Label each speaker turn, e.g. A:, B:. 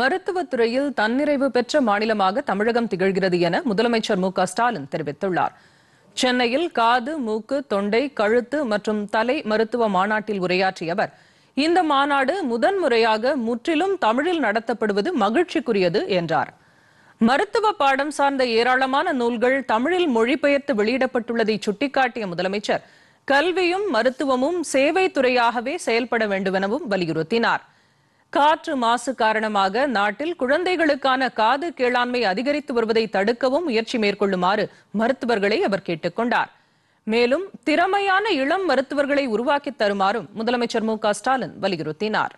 A: மருத்துவத்துறையில் தன்னிறைவு பெற்ற மாநிலமாக தமிழகம் திகழ்கிறது என முதலமைச்சர் மு ஸ்டாலின் தெரிவித்துள்ளார் சென்னையில் காது மூக்கு தொண்டை கழுத்து மற்றும் தலை மருத்துவ மாநாட்டில் உரையாற்றிய அவர் இந்த மாநாடு முதன்முறையாக முற்றிலும் தமிழில் நடத்தப்படுவது மகிழ்ச்சிக்குரியது என்றார் மருத்துவ பாடம் சார்ந்த ஏராளமான நூல்கள் தமிழில் மொழிபெயர்த்து வெளியிடப்பட்டுள்ளதை சுட்டிக்காட்டிய முதலமைச்சர் கல்வியும் மருத்துவமும் சேவை துறையாகவே செயல்பட வேண்டும் எனவும் வலியுறுத்தினார் காற்று மாசு காரணமாக நாட்டில் குழந்தைகளுக்கான காது கேளாண்மை அதிகரித்து வருவதை தடுக்கவும் முயற்சி மேற்கொள்ளுமாறு மருத்துவர்களை அவர் கேட்டுக்கொண்டார் மேலும் திறமையான இளம் மருத்துவர்களை உருவாக்கி தருமாறும் முதலமைச்சர் மு ஸ்டாலின் வலியுறுத்தினார்